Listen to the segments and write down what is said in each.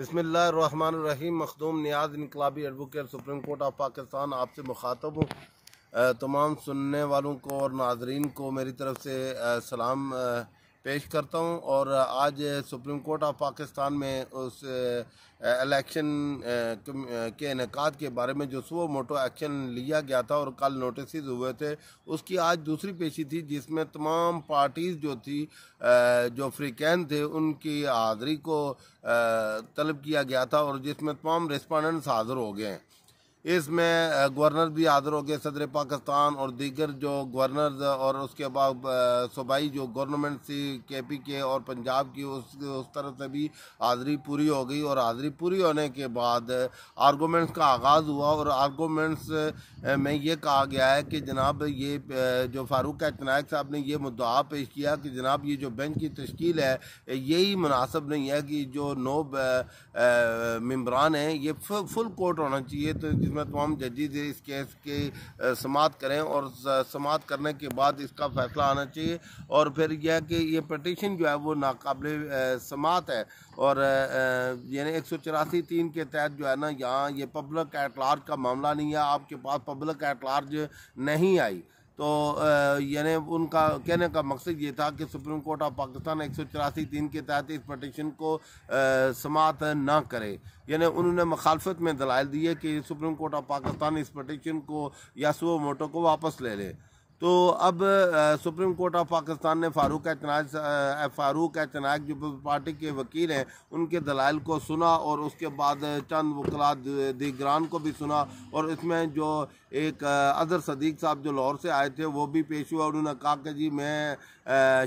बसमीम Makhdoom Niaz Inqilabi advocate supreme court of Pakistan आपसे मुखातब हूँ तमाम सुनने वालों को और नाजरीन को मेरी तरफ से आ, सलाम आ, पेश करता हूं और आज सुप्रीम कोर्ट ऑफ पाकिस्तान में उस इलेक्शन के इनका के बारे में जो सुबह मोटो एक्शन लिया गया था और कल नोटिस हुए थे उसकी आज दूसरी पेशी थी जिसमें तमाम पार्टीज़ जो थी जो फ्रीकैन थे उनकी हाज़री को तलब किया गया था और जिसमें तमाम रिस्पॉन्डेंट्स हाज़िर हो गए हैं इसमें गवर्नर भी हाजिर हो गए सदर पाकिस्तान और दीगर जो गवर्नर और उसके बाद सूबाई जो गवर्नमेंट थी के पी के और पंजाब की उस उस तरह से भी हाज़री पूरी हो गई और हाज़री पूरी होने के बाद आर्गूमेंट्स का आगाज़ हुआ और आर्गूमेंट्स में ये कहा गया है कि जनाब ये जो फारूक नायक साहब ने यह मुद्दा पेश किया कि जनाब ये जो बेंच की तश्कील है यही मुनासब नहीं है कि जो नो मम्बरान हैं ये फुल कोर्ट होना चाहिए तो प्लीज़ तमाम जजिज इस केस के समाप्त करें और समाप्त करने के बाद इसका फैसला आना चाहिए और फिर यह कि ये पटिशन जो है वो नाकबिल समात है और यानी एक सौ चौरासी तीन के तहत जो है ना यहाँ ये पब्लिक एट लार्ज का मामला नहीं है आपके पास पब्लिक एट लार्ज नहीं आई तो यानी उनका कहने का मकसद ये था कि सुप्रीम कोर्ट ऑफ पाकिस्तान एक सौ चौरासी तीन के तहत इस पटिशन को समाप्त ना करे यानी उन्होंने मखालफत में दलाल दी है कि सुप्रीम कोर्ट ऑफ पाकिस्तान इस पटिशन को यासुओ मोटो को वापस ले ले तो अब सुप्रीम कोर्ट ऑफ पाकिस्तान ने फारूक एतनाज फारूक एतनाज जो पार्टी के वकील हैं उनके दलाइल को सुना और उसके बाद चंद वकला दिगरान को भी सुना और इसमें जो एक अदर सदीक साहब जो लाहौर से आए थे वो भी पेश हुआ उन्होंने कहा कि जी मैं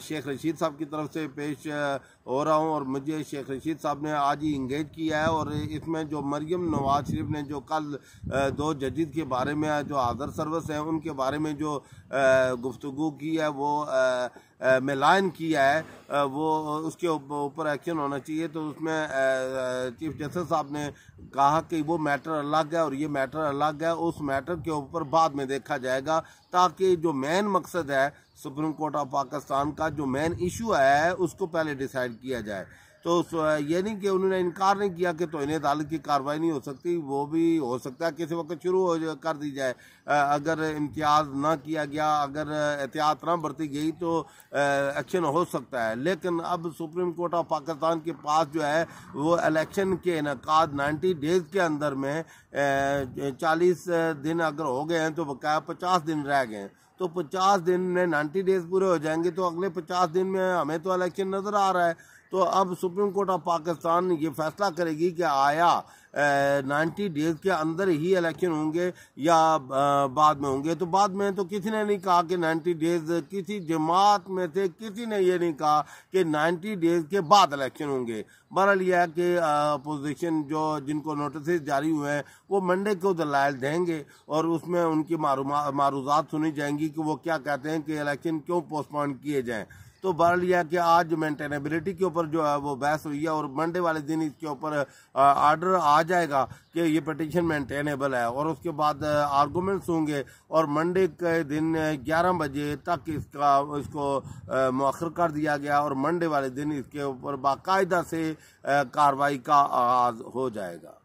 शेख रशीद साहब की तरफ से पेश हो रहा हूँ और मुझे शेख रशीद साहब ने आज ही इंगेज किया है और इसमें जो मरियम नवाज शरीफ ने जो कल दो जजीद के बारे में जो आदर सर्वस हैं उनके बारे में जो आ, गुफ्तु की है वो मिलान किया है वो उसके ऊपर एक्शन होना चाहिए तो उसमें चीफ जस्टिस साहब ने कहा कि वो मैटर अलग है और ये मैटर अलग है उस मैटर के ऊपर बाद में देखा जाएगा ताकि जो मेन मकसद है सुप्रीम कोर्ट ऑफ पाकिस्तान का जो मेन इशू है उसको पहले डिसाइड किया जाए तो ये नहीं कि उन्होंने इनकार नहीं किया कि तो इन्हें अदालत की कार्रवाई नहीं हो सकती वो भी हो सकता है किसी वक्त शुरू हो कर दी जाए अगर इम्तियाज़ ना किया गया अगर एहतियात ना बरती गई तो एक्शन हो सकता है लेकिन अब सुप्रीम कोर्ट ऑफ पाकिस्तान के पास जो है वो इलेक्शन के इनका नाइन्टी डेज के अंदर में चालीस दिन अगर हो गए हैं तो बकाया पचास दिन रह गए हैं तो 50 दिन में 90 डेज पूरे हो जाएंगे तो अगले 50 दिन में हमें तो इलेक्शन नज़र आ रहा है तो अब सुप्रीम कोर्ट ऑफ पाकिस्तान ये फैसला करेगी कि आया नाइन्टी डेज के अंदर ही इलेक्शन होंगे या आ, बाद में होंगे तो बाद में तो किसी ने नहीं कहा कि नाइन्टी डेज किसी जमात में से किसी ने ये नहीं कहा कि नाइन्टी डेज के बाद इलेक्शन होंगे बहरहाल यह है कि अपोजिशन जो जिनको नोटिस जारी हुए हैं वो मंडे को दलाल देंगे और उसमें उनकी मारूजात सुनी जाएंगी कि वो क्या कहते हैं कि इलेक्शन क्यों पोस्टपोन किए जाएँ तो बहरल लिया कि आज मेंटेनेबिलिटी के ऊपर जो है वो बहस हुई है और मंडे वाले दिन इसके ऊपर आर्डर आ जाएगा कि ये पटिशन मेंटेनेबल है और उसके बाद आर्गूमेंट्स होंगे और मंडे के दिन ग्यारह बजे तक इसका इसको मौखर कर दिया गया और मंडे वाले दिन इसके ऊपर बाकायदा से कार्रवाई का आगाज हो जाएगा